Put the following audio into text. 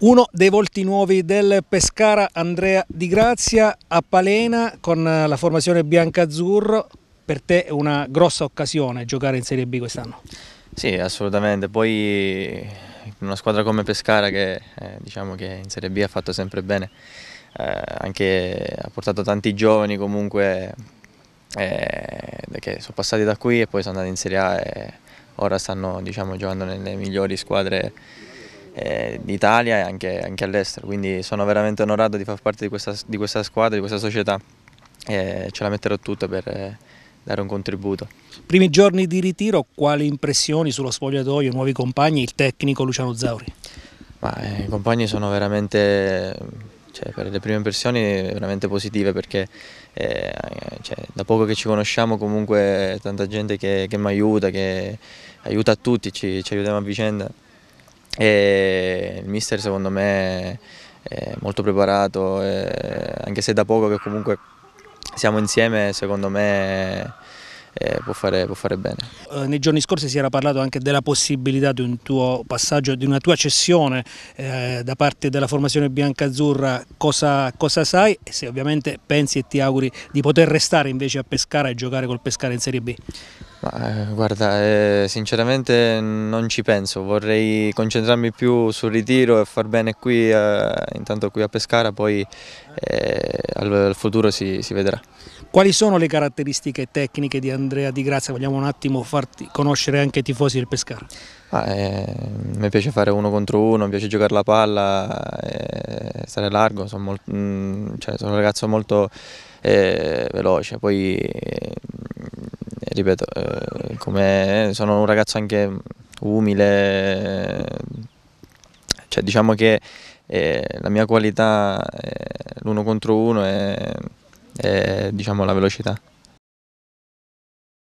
Uno dei volti nuovi del Pescara, Andrea Di Grazia, a Palena con la formazione bianca-azzurro. Per te è una grossa occasione giocare in Serie B quest'anno? Sì, assolutamente. Poi una squadra come Pescara che, eh, diciamo che in Serie B ha fatto sempre bene, eh, anche, ha portato tanti giovani comunque eh, che sono passati da qui e poi sono andati in Serie A e ora stanno diciamo, giocando nelle migliori squadre eh, in Italia e anche, anche all'estero, quindi sono veramente onorato di far parte di questa, di questa squadra, di questa società e ce la metterò tutta per eh, dare un contributo. Primi giorni di ritiro, quali impressioni sullo spogliatoio, nuovi compagni, il tecnico Luciano Zauri? Ma, eh, I compagni sono veramente, cioè, per le prime impressioni, veramente positive perché eh, cioè, da poco che ci conosciamo comunque tanta gente che, che mi aiuta, che aiuta a tutti, ci, ci aiutiamo a vicenda. E il mister secondo me è molto preparato, anche se da poco che comunque siamo insieme secondo me può fare, può, fare, bene. Eh, nei giorni scorsi si era parlato anche della possibilità di un tuo passaggio, di una tua cessione eh, da parte della formazione bianca-azzurra, cosa, cosa sai e se ovviamente pensi e ti auguri di poter restare invece a Pescara e giocare col Pescara in Serie B? Ma, eh, guarda, eh, sinceramente non ci penso, vorrei concentrarmi più sul ritiro e far bene qui, eh, intanto qui a Pescara, poi eh, al, al, futuro si, si, vedrà. Quali sono le caratteristiche tecniche di Andrea Di Grazia? Vogliamo un attimo farti conoscere anche i tifosi del Pescara. Ah, eh, mi piace fare uno contro uno, mi piace giocare la palla, eh, stare largo, sono, molto, mh, mm, cioè, sono, un ragazzo molto veloce, poi ripeto, eh, sono un ragazzo anche umile, cioè diciamo che eh, la mia qualità eh, l'uno contro uno è, è diciamo, la velocità.